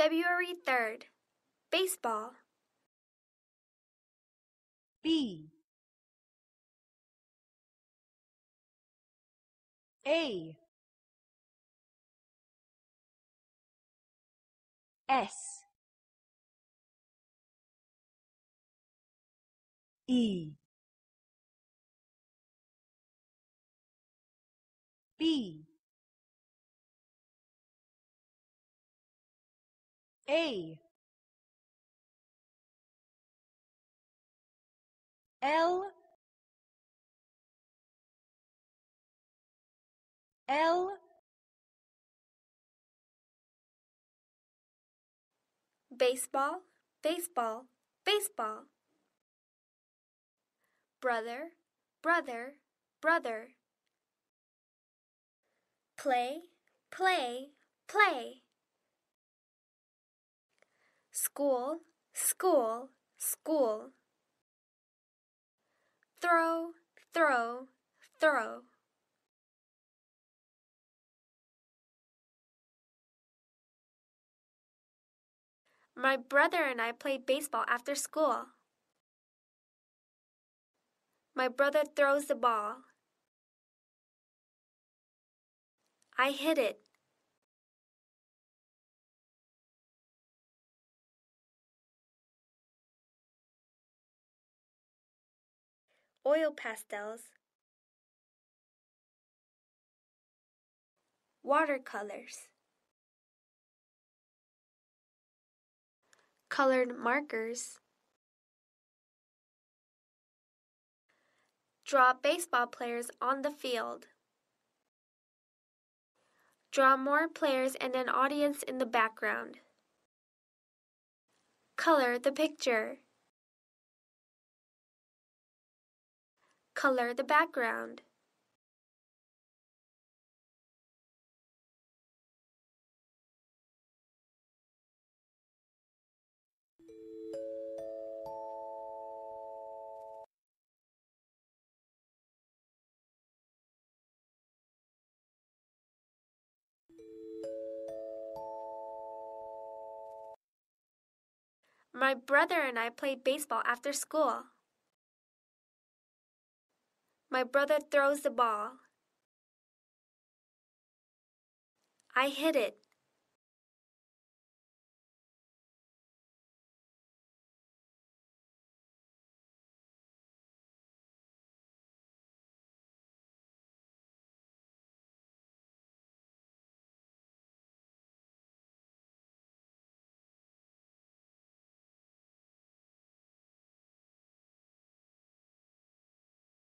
February 3rd. Baseball. B A S E B A L L baseball, baseball, baseball. Brother, brother, brother. Play, play, play school, school, school. Throw, throw, throw. My brother and I play baseball after school. My brother throws the ball. I hit it. Oil pastels. Watercolors. Colored markers. Draw baseball players on the field. Draw more players and an audience in the background. Color the picture. color the background My brother and I played baseball after school. My brother throws the ball. I hit it.